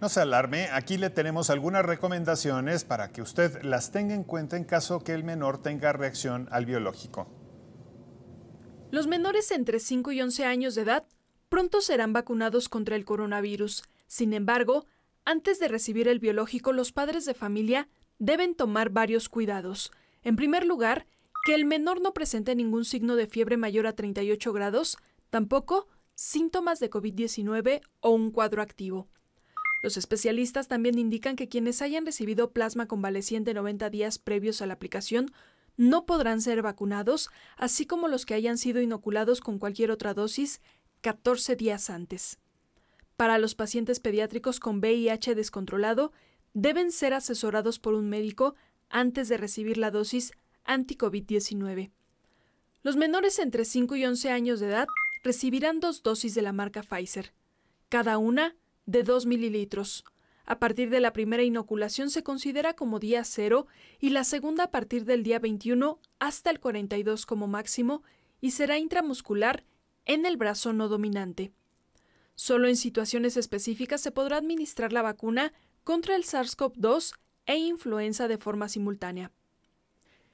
No se alarme, aquí le tenemos algunas recomendaciones para que usted las tenga en cuenta en caso que el menor tenga reacción al biológico. Los menores entre 5 y 11 años de edad pronto serán vacunados contra el coronavirus. Sin embargo, antes de recibir el biológico, los padres de familia deben tomar varios cuidados. En primer lugar, que el menor no presente ningún signo de fiebre mayor a 38 grados, tampoco síntomas de COVID-19 o un cuadro activo. Los especialistas también indican que quienes hayan recibido plasma convaleciente 90 días previos a la aplicación no podrán ser vacunados, así como los que hayan sido inoculados con cualquier otra dosis 14 días antes. Para los pacientes pediátricos con VIH descontrolado, deben ser asesorados por un médico antes de recibir la dosis anti-COVID-19. Los menores entre 5 y 11 años de edad recibirán dos dosis de la marca Pfizer, cada una de 2 mililitros. A partir de la primera inoculación se considera como día cero y la segunda a partir del día 21 hasta el 42 como máximo y será intramuscular en el brazo no dominante. Solo en situaciones específicas se podrá administrar la vacuna contra el SARS-CoV-2 e influenza de forma simultánea.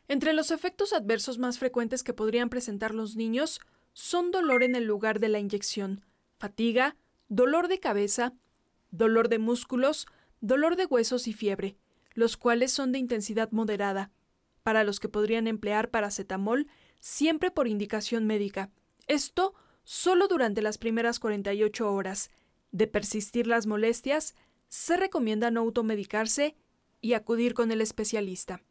Entre los efectos adversos más frecuentes que podrían presentar los niños son dolor en el lugar de la inyección, fatiga, dolor de cabeza, dolor de músculos, dolor de huesos y fiebre, los cuales son de intensidad moderada, para los que podrían emplear paracetamol siempre por indicación médica. Esto solo durante las primeras 48 horas. De persistir las molestias, se recomienda no automedicarse y acudir con el especialista.